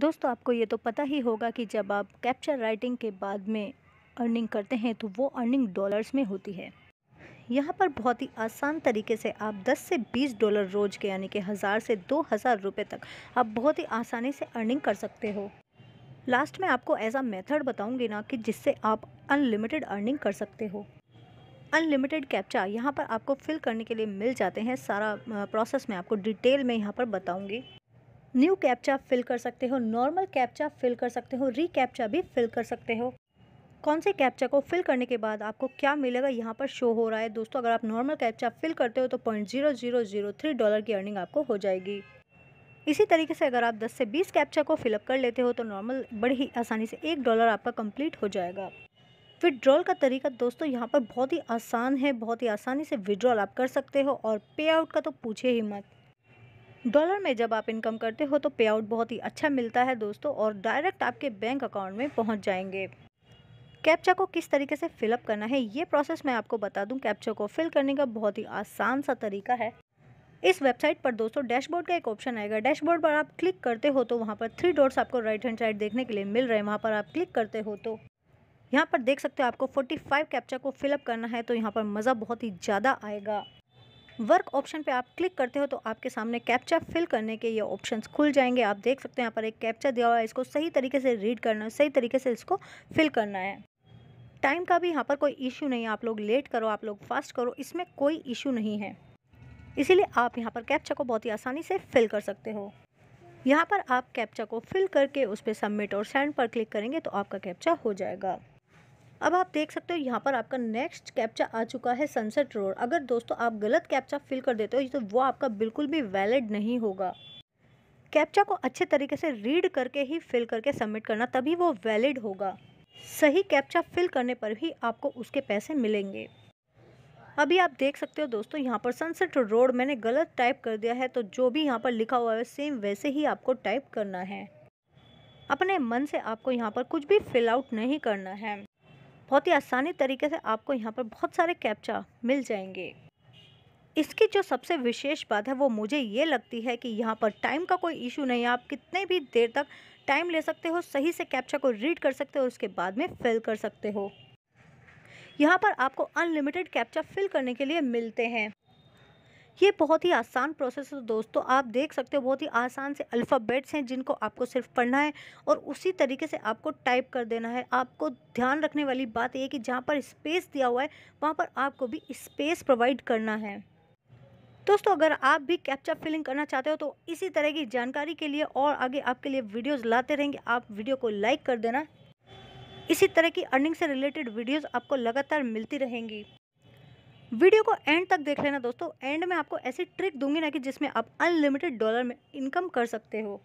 दोस्तों आपको ये तो पता ही होगा कि जब आप कैप्चर राइटिंग के बाद में अर्निंग करते हैं तो वो अर्निंग डॉलर्स में होती है यहाँ पर बहुत ही आसान तरीके से आप 10 से 20 डॉलर रोज़ के यानी कि हज़ार से दो हज़ार रुपये तक आप बहुत ही आसानी से अर्निंग कर सकते हो लास्ट में आपको ऐसा मेथड बताऊंगी ना कि जिससे आप अनलिमिटेड अर्निंग कर सकते हो अनलिमिटेड कैप्चा यहाँ पर आपको फिल करने के लिए मिल जाते हैं सारा प्रोसेस मैं आपको डिटेल में यहाँ पर बताऊँगी न्यू कैप्चा फिल कर सकते हो नॉर्मल कैप्चा फिल कर सकते हो री कैप्चा भी फिल कर सकते हो कौन से कैप्चा को फिल करने के बाद आपको क्या मिलेगा यहाँ पर शो हो रहा है दोस्तों अगर आप नॉर्मल कैप्चा फिल करते हो तो point zero zero zero three dollar की अर्निंग आपको हो जाएगी इसी तरीके से अगर आप 10 से 20 कैप्चा को फिलअप कर लेते हो तो नॉर्मल बड़ी ही आसानी से एक डॉलर आपका कंप्लीट हो जाएगा विड्रॉल का तरीका दोस्तों यहाँ पर बहुत ही आसान है बहुत ही आसानी से विड्रॉल आप कर सकते हो और पे आउट का तो पूछे ही मत डॉलर में जब आप इनकम करते हो तो पे आउट बहुत ही अच्छा मिलता है दोस्तों और डायरेक्ट आपके बैंक अकाउंट में पहुंच जाएंगे कैप्चा को किस तरीके से फिलअप करना है ये प्रोसेस मैं आपको बता दूं कैप्चा को फिल करने का बहुत ही आसान सा तरीका है इस वेबसाइट पर दोस्तों डैशबोर्ड का एक ऑप्शन आएगा डैशबोर्ड पर आप क्लिक करते हो तो वहाँ पर थ्री डोर्स आपको राइट हैंड साइड देखने के लिए मिल रहे हैं वहाँ पर आप क्लिक करते हो तो यहाँ पर देख सकते हो आपको 45 कैप्चा को फिलअप करना है तो यहाँ पर मज़ा बहुत ही ज़्यादा आएगा वर्क ऑप्शन पे आप क्लिक करते हो तो आपके सामने कैप्चा फिल करने के ये ऑप्शंस खुल जाएंगे आप देख सकते हैं यहाँ पर एक कैप्चा दिया हुआ है इसको सही तरीके से रीड करना है सही तरीके से इसको फिल करना है टाइम का भी यहाँ पर कोई इश्यू नहीं है आप लोग लेट करो आप लोग फास्ट करो इसमें कोई इशू नहीं है इसीलिए आप यहाँ पर कैप्चा को बहुत ही आसानी से फिल कर सकते हो यहाँ पर आप कैप्चा को फिल करके उस पर सबमिट और सेंड पर क्लिक करेंगे तो आपका कैप्चा हो जाएगा अब आप देख सकते हो यहाँ पर आपका नेक्स्ट कैप्चा आ चुका है सनसेट रोड अगर दोस्तों आप गलत कैप्चा फिल कर देते हो तो वो आपका बिल्कुल भी वैलिड नहीं होगा कैप्चा को अच्छे तरीके से रीड करके ही फिल करके सबमिट करना तभी वो वैलिड होगा सही कैप्चा फिल करने पर ही आपको उसके पैसे मिलेंगे अभी आप देख सकते हो दोस्तों यहाँ पर सनसेट रोड मैंने गलत टाइप कर दिया है तो जो भी यहाँ पर लिखा हुआ है सेम वैसे ही आपको टाइप करना है अपने मन से आपको यहाँ पर कुछ भी फिल आउट नहीं करना है बहुत ही आसानी तरीके से आपको यहाँ पर बहुत सारे कैप्चा मिल जाएंगे इसकी जो सबसे विशेष बात है वो मुझे ये लगती है कि यहाँ पर टाइम का कोई इशू नहीं है आप कितने भी देर तक टाइम ले सकते हो सही से कैप्चा को रीड कर सकते हो और उसके बाद में फिल कर सकते हो यहाँ पर आपको अनलिमिटेड कैप्चा फिल करने के लिए मिलते हैं ये बहुत ही आसान प्रोसेस है दोस्तों आप देख सकते हो बहुत ही आसान से अल्फ़ाबेट्स हैं जिनको आपको सिर्फ पढ़ना है और उसी तरीके से आपको टाइप कर देना है आपको ध्यान रखने वाली बात यह कि जहाँ पर स्पेस दिया हुआ है वहाँ पर आपको भी स्पेस प्रोवाइड करना है दोस्तों अगर आप भी कैप्चा फिलिंग करना चाहते हो तो इसी तरह की जानकारी के लिए और आगे आपके लिए वीडियोस लाते रहेंगे आप वीडियो को लाइक कर देना इसी तरह की अर्निंग से रिलेटेड वीडियोस आपको लगातार मिलती रहेंगी वीडियो को एंड तक देख लेना दोस्तों एंड में आपको ऐसी ट्रिक दूंगी ना कि जिसमें आप अनलिमिटेड डॉलर में इनकम कर सकते हो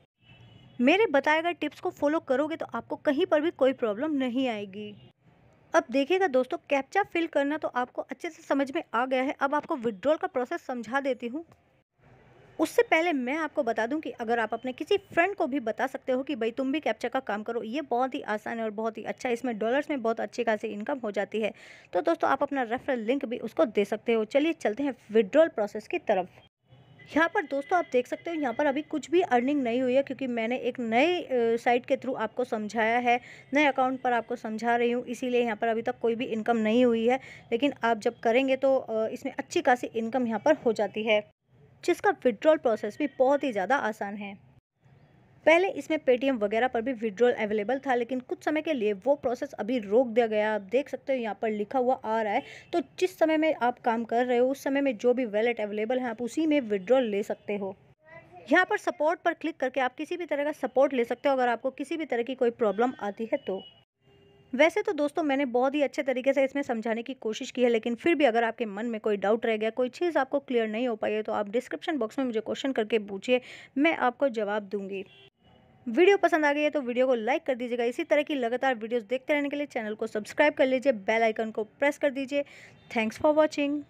मेरे बताए गए टिप्स को फॉलो करोगे तो आपको कहीं पर भी कोई प्रॉब्लम नहीं आएगी अब देखिएगा दोस्तों कैप्चा फिल करना तो आपको अच्छे से समझ में आ गया है अब आपको विड्रॉल का प्रोसेस समझा देती हूँ उससे पहले मैं आपको बता दूं कि अगर आप अपने किसी फ्रेंड को भी बता सकते हो कि भाई तुम भी कैप्चा का काम करो ये बहुत ही आसान है और बहुत ही अच्छा इसमें डॉलर्स में बहुत अच्छी खासी इनकम हो जाती है तो दोस्तों आप अपना रेफरल लिंक भी उसको दे सकते हो चलिए चलते हैं विड्रॉल प्रोसेस की तरफ यहाँ पर दोस्तों आप देख सकते हो यहाँ पर अभी कुछ भी अर्निंग नहीं हुई है क्योंकि मैंने एक नए साइट के थ्रू आपको समझाया है नए अकाउंट पर आपको समझा रही हूँ इसीलिए यहाँ पर अभी तक कोई भी इनकम नहीं हुई है लेकिन आप जब करेंगे तो इसमें अच्छी खासी इनकम यहाँ पर हो जाती है जिसका विड्रॉल प्रोसेस भी बहुत ही ज़्यादा आसान है पहले इसमें पेटीएम वगैरह पर भी विड्रॉल अवेलेबल था लेकिन कुछ समय के लिए वो प्रोसेस अभी रोक दिया गया आप देख सकते हो यहाँ पर लिखा हुआ आ रहा है तो जिस समय में आप काम कर रहे हो उस समय में जो भी वैलेट अवेलेबल है आप उसी में विड्रॉल ले सकते हो यहाँ पर सपोर्ट पर क्लिक करके आप किसी भी तरह का सपोर्ट ले सकते हो अगर आपको किसी भी तरह की कोई प्रॉब्लम आती है तो वैसे तो दोस्तों मैंने बहुत ही अच्छे तरीके से इसमें समझाने की कोशिश की है लेकिन फिर भी अगर आपके मन में कोई डाउट रह गया कोई चीज़ आपको क्लियर नहीं हो पाई है तो आप डिस्क्रिप्शन बॉक्स में मुझे क्वेश्चन करके पूछिए मैं आपको जवाब दूंगी वीडियो पसंद आ गई है तो वीडियो को लाइक कर दीजिएगा इसी तरह की लगातार वीडियोज़ देखते रहने के लिए चैनल को सब्सक्राइब कर लीजिए बेल आइकन को प्रेस कर दीजिए थैंक्स फॉर वॉचिंग